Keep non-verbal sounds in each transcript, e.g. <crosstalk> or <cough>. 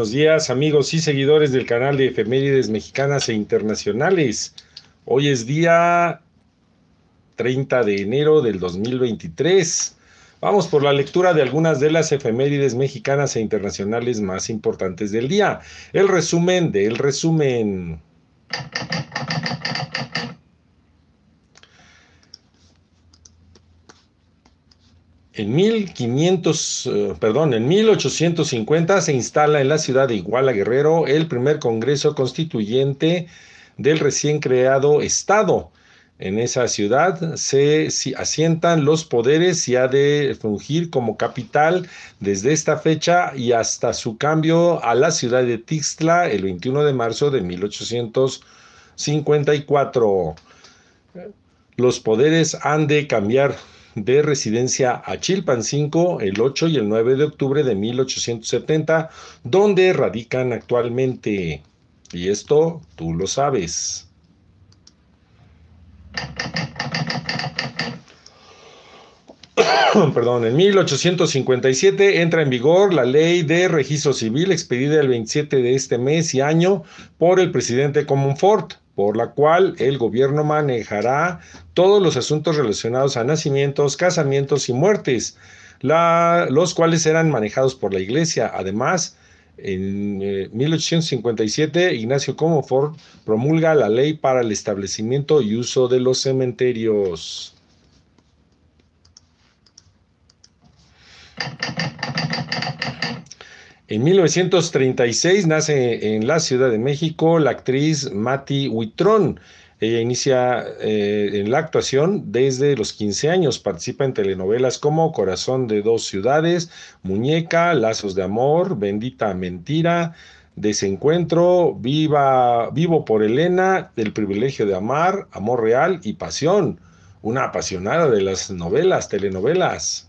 buenos días amigos y seguidores del canal de efemérides mexicanas e internacionales. Hoy es día 30 de enero del 2023. Vamos por la lectura de algunas de las efemérides mexicanas e internacionales más importantes del día. El resumen del resumen. En eh, en 1850 se instala en la ciudad de Iguala Guerrero el primer Congreso Constituyente del recién creado Estado. En esa ciudad se asientan los poderes y ha de fungir como capital desde esta fecha y hasta su cambio a la ciudad de Tixla el 21 de marzo de 1854. Los poderes han de cambiar de residencia a 5, el 8 y el 9 de octubre de 1870, donde radican actualmente. Y esto tú lo sabes. <coughs> perdón, en 1857 entra en vigor la ley de registro civil expedida el 27 de este mes y año por el presidente Comonfort por la cual el gobierno manejará todos los asuntos relacionados a nacimientos, casamientos y muertes, los cuales serán manejados por la Iglesia. Además, en 1857, eh, Ignacio Comonfort promulga la ley para el establecimiento y uso de los cementerios. En 1936 nace en la Ciudad de México la actriz Mati Huitrón. Ella inicia eh, en la actuación desde los 15 años. Participa en telenovelas como Corazón de dos ciudades, Muñeca, Lazos de Amor, Bendita Mentira, Desencuentro, Viva, Vivo por Elena, El privilegio de amar, Amor real y Pasión. Una apasionada de las novelas, telenovelas.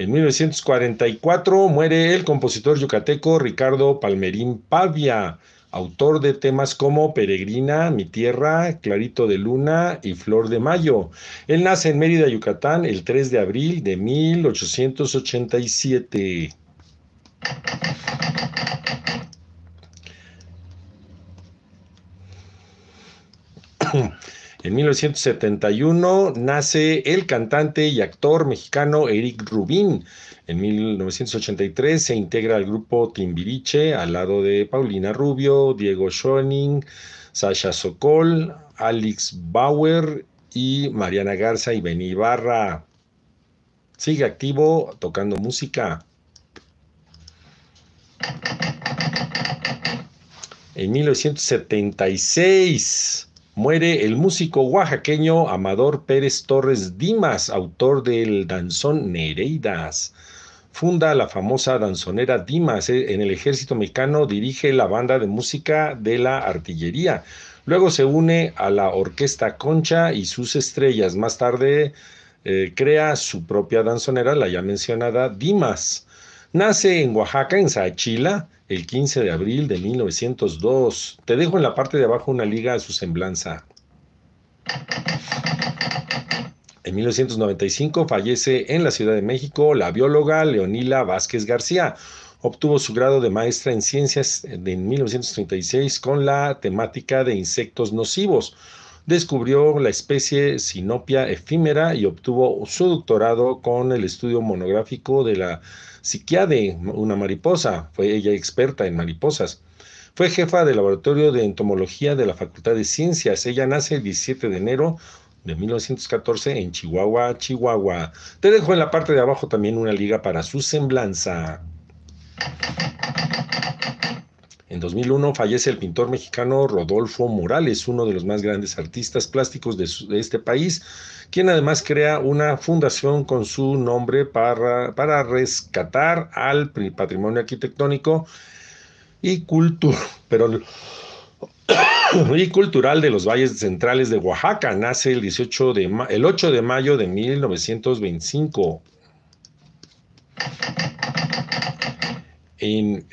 En 1944 muere el compositor yucateco Ricardo Palmerín Pavia, autor de temas como Peregrina, Mi Tierra, Clarito de Luna y Flor de Mayo. Él nace en Mérida, Yucatán, el 3 de abril de 1887. En 1971 nace el cantante y actor mexicano Eric Rubín. En 1983 se integra al grupo Timbiriche al lado de Paulina Rubio, Diego Schoening, Sasha Sokol, Alex Bauer y Mariana Garza y Benny Ibarra. Sigue activo tocando música. En 1976 Muere el músico oaxaqueño Amador Pérez Torres Dimas, autor del danzón Nereidas. Funda la famosa danzonera Dimas. Eh, en el ejército mexicano dirige la banda de música de la artillería. Luego se une a la orquesta Concha y sus estrellas. Más tarde eh, crea su propia danzonera, la ya mencionada Dimas. Nace en Oaxaca, en Sachila, el 15 de abril de 1902. Te dejo en la parte de abajo una liga a su semblanza. En 1995 fallece en la Ciudad de México la bióloga Leonila Vázquez García. Obtuvo su grado de maestra en ciencias en 1936 con la temática de insectos nocivos. Descubrió la especie Sinopia efímera y obtuvo su doctorado con el estudio monográfico de la de una mariposa, fue ella experta en mariposas. Fue jefa del Laboratorio de Entomología de la Facultad de Ciencias. Ella nace el 17 de enero de 1914 en Chihuahua, Chihuahua. Te dejo en la parte de abajo también una liga para su semblanza. En 2001 fallece el pintor mexicano Rodolfo Morales, uno de los más grandes artistas plásticos de, este país, quien además crea una fundación con su nombre para, para rescatar al patrimonio arquitectónico <coughs> <coughs> y, cultural de los valles centrales de Oaxaca. Nace el, 18 de, el 8 de mayo de 1925. En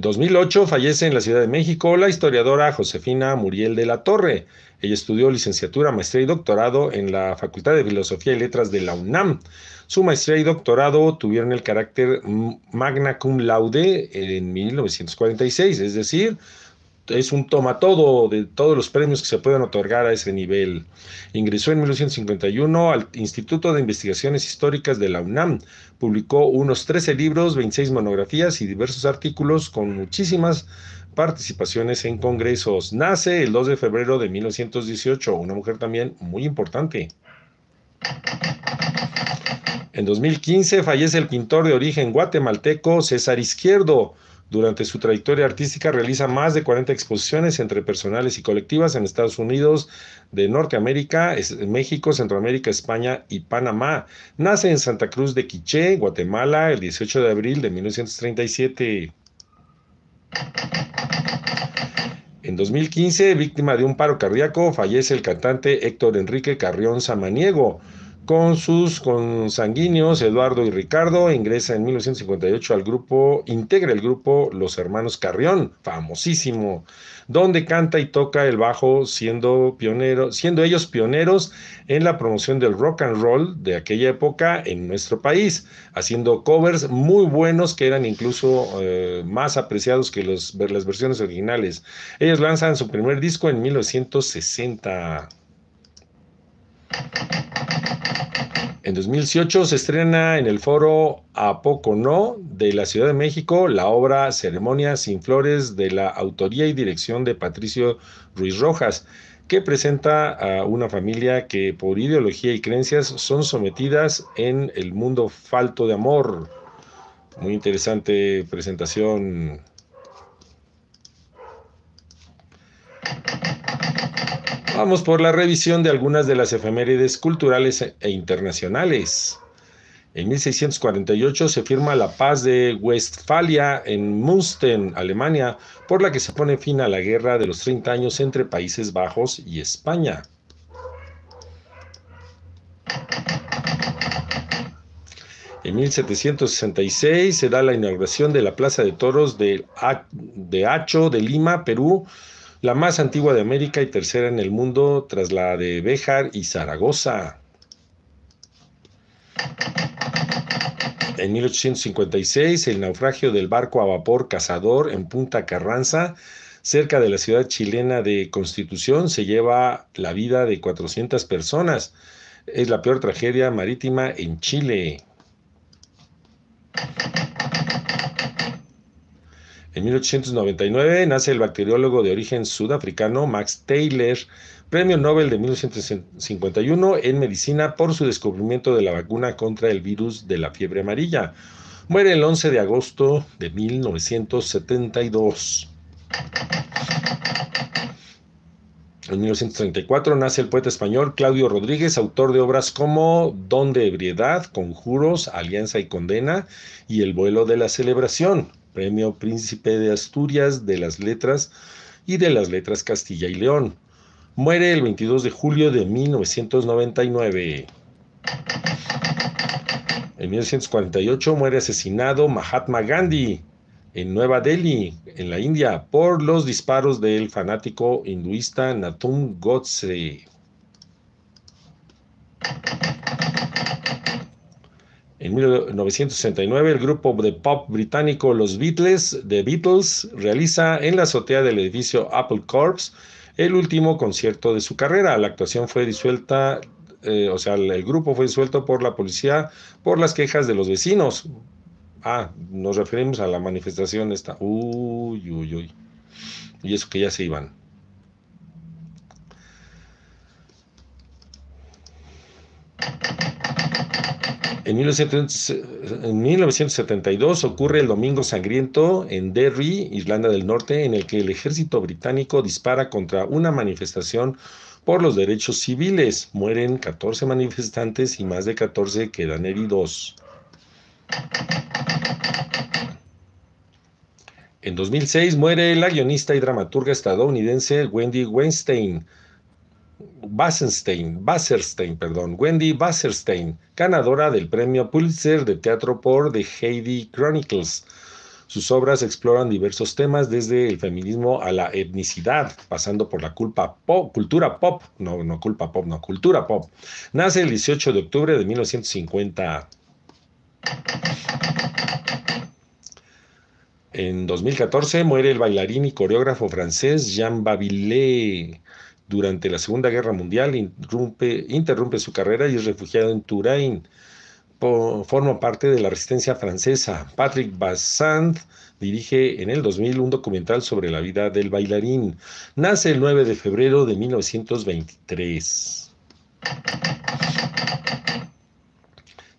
2008 eh, fallece en la Ciudad de México la historiadora Josefina Muriel de la Torre. Ella estudió licenciatura, maestría y doctorado en la Facultad de Filosofía y Letras de la UNAM. Su maestría y doctorado tuvieron el carácter magna cum laude en 1946, es decir, es un toma todo de todos los premios que se pueden otorgar a ese nivel. Ingresó en 1951 al Instituto de Investigaciones Históricas de la UNAM. Publicó unos 13 libros, 26 monografías y diversos artículos con muchísimas participaciones en congresos. Nace el 2 de febrero de 1918, una mujer también muy importante. En 2015 fallece el pintor de origen guatemalteco César Izquierdo. Durante su trayectoria artística realiza más de 40 exposiciones entre personales y colectivas en Estados Unidos, de Norteamérica, México, Centroamérica, España y Panamá. Nace en Santa Cruz de Quiché, Guatemala, el 18 de abril de 1937. En 2015, víctima de un paro cardíaco, fallece el cantante Héctor Enrique Carrión Samaniego con sus consanguíneos Eduardo y Ricardo, ingresa en 1958 al grupo, integra el grupo Los Hermanos Carrión, famosísimo, donde canta y toca el bajo siendo siendo ellos pioneros en la promoción del rock and roll de aquella época en nuestro país, haciendo covers muy buenos que eran incluso eh, más apreciados que los, las versiones originales. Ellos lanzan su primer disco en 1960. En 2018 se estrena en el foro A Poco No de la Ciudad de México la obra Ceremonia sin Flores de la autoría y dirección de Patricio Ruiz Rojas, que presenta a una familia que por ideología y creencias son sometidas en el mundo falto de amor. Muy interesante presentación, Vamos por la revisión de algunas de las efemérides culturales e, e internacionales. En 1648 se firma la paz de Westfalia en Münster, Alemania, por la que se pone fin a la guerra de los 30 años entre Países Bajos y España. En 1766 se da la inauguración de la Plaza de Toros de, Hacho de Lima, Perú, la más antigua de América y tercera en el mundo tras la de Béjar y Zaragoza. En 1856, el naufragio del barco a vapor Cazador en Punta Carranza, cerca de la ciudad chilena de Constitución, se lleva la vida de 400 personas. Es la peor tragedia marítima en Chile. En 1899 nace el bacteriólogo de origen sudafricano Max Taylor, premio Nobel de 1951 en medicina por su descubrimiento de la vacuna contra el virus de la fiebre amarilla. Muere el 11 de agosto de 1972. En 1934 nace el poeta español Claudio Rodríguez, autor de obras como Don de ebriedad, Conjuros, Alianza y Condena y El vuelo de la celebración. Premio Príncipe de Asturias de las Letras y de las Letras Castilla y León. Muere el 22 de julio de 1999. En 1948 muere asesinado Mahatma Gandhi en Nueva Delhi, en la India, por los disparos del fanático hinduista Natum Godse. En 1969, el grupo de pop británico Los Beatles, The Beatles, realiza en la azotea del edificio Apple Corps el último concierto de su carrera. La actuación fue disuelta, eh, o sea, el, el grupo fue disuelto por la policía por las quejas de los vecinos. Ah, nos referimos a la manifestación esta. Uy, uy, uy. Y eso que ya se iban. En 1972 ocurre el Domingo Sangriento en Derry, Irlanda del Norte, en el que el ejército británico dispara contra una manifestación por los derechos civiles. Mueren 14 manifestantes y más de 14 quedan heridos. En 2006 muere la guionista y dramaturga estadounidense Wendy Weinstein. Wendy Wasserstein, ganadora del premio Pulitzer de teatro por The Heidi Chronicles. Sus obras exploran diversos temas, desde el feminismo a la etnicidad, pasando por la culpa pop, cultura pop, no, no culpa pop, no, cultura pop. Nace el 18 de octubre de 1950. En 2014 muere el bailarín y coreógrafo francés Jean Babilé durante la Segunda Guerra Mundial, interrumpe, su carrera y es refugiado en Turín. forma parte de la resistencia francesa. Patrick Bassant dirige en el 2000 un documental sobre la vida del bailarín. Nace el 9 de febrero de 1923.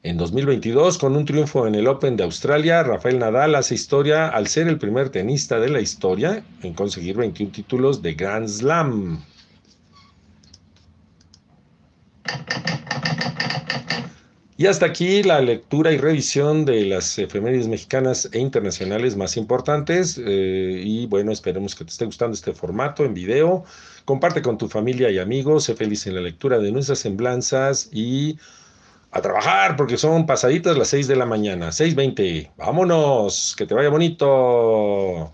En 2022, con un triunfo en el Open de Australia, Rafael Nadal hace historia al ser el primer tenista de la historia en conseguir 21 títulos de Grand Slam. Y hasta aquí la lectura y revisión de las efemérides mexicanas e internacionales más importantes. Eh, y bueno, esperemos que te esté gustando este formato en video. Comparte con tu familia y amigos. Sé feliz en la lectura de nuestras semblanzas y a trabajar porque son pasaditas las 6 de la mañana. 6.20. Vámonos. Que te vaya bonito.